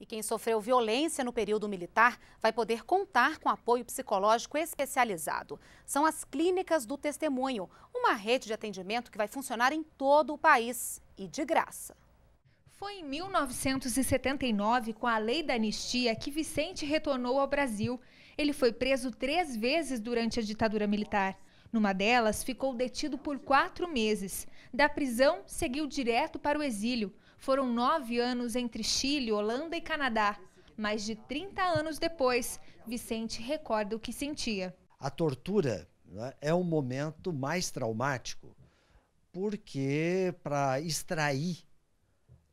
E quem sofreu violência no período militar vai poder contar com apoio psicológico especializado. São as Clínicas do Testemunho, uma rede de atendimento que vai funcionar em todo o país e de graça. Foi em 1979, com a lei da anistia, que Vicente retornou ao Brasil. Ele foi preso três vezes durante a ditadura militar. Numa delas, ficou detido por quatro meses. Da prisão, seguiu direto para o exílio. Foram nove anos entre Chile, Holanda e Canadá. Mais de 30 anos depois, Vicente recorda o que sentia. A tortura né, é o momento mais traumático, porque para extrair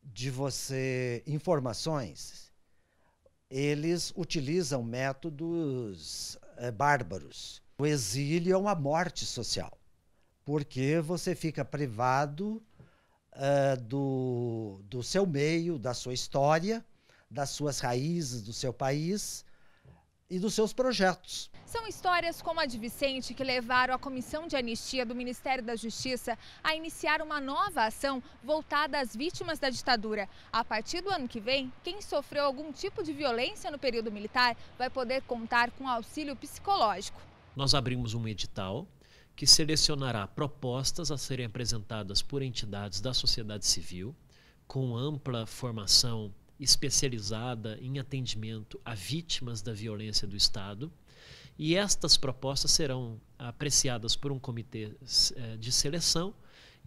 de você informações, eles utilizam métodos é, bárbaros. O exílio é uma morte social, porque você fica privado uh, do, do seu meio, da sua história, das suas raízes, do seu país e dos seus projetos. São histórias como a de Vicente que levaram a Comissão de Anistia do Ministério da Justiça a iniciar uma nova ação voltada às vítimas da ditadura. A partir do ano que vem, quem sofreu algum tipo de violência no período militar vai poder contar com auxílio psicológico. Nós abrimos um edital que selecionará propostas a serem apresentadas por entidades da sociedade civil, com ampla formação especializada em atendimento a vítimas da violência do Estado. E estas propostas serão apreciadas por um comitê eh, de seleção,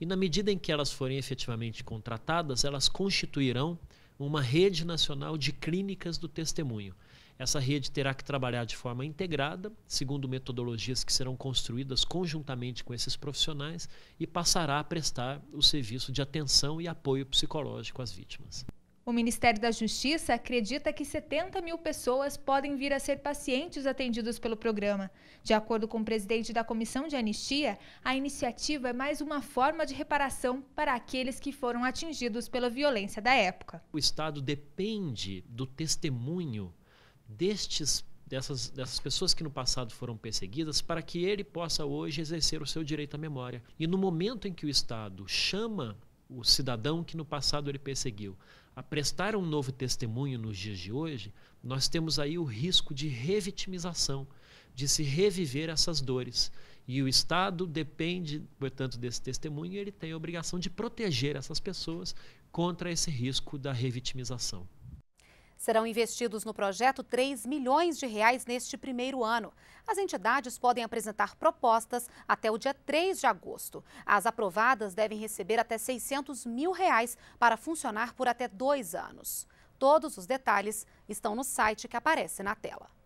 e na medida em que elas forem efetivamente contratadas, elas constituirão uma rede nacional de clínicas do testemunho. Essa rede terá que trabalhar de forma integrada, segundo metodologias que serão construídas conjuntamente com esses profissionais, e passará a prestar o serviço de atenção e apoio psicológico às vítimas. O Ministério da Justiça acredita que 70 mil pessoas podem vir a ser pacientes atendidos pelo programa. De acordo com o presidente da Comissão de Anistia, a iniciativa é mais uma forma de reparação para aqueles que foram atingidos pela violência da época. O Estado depende do testemunho destes dessas, dessas pessoas que no passado foram perseguidas para que ele possa hoje exercer o seu direito à memória. E no momento em que o Estado chama o cidadão que no passado ele perseguiu a prestar um novo testemunho nos dias de hoje, nós temos aí o risco de revitimização, de se reviver essas dores. E o Estado depende, portanto, desse testemunho e ele tem a obrigação de proteger essas pessoas contra esse risco da revitimização. Serão investidos no projeto 3 milhões de reais neste primeiro ano. As entidades podem apresentar propostas até o dia 3 de agosto. As aprovadas devem receber até 600 mil reais para funcionar por até dois anos. Todos os detalhes estão no site que aparece na tela.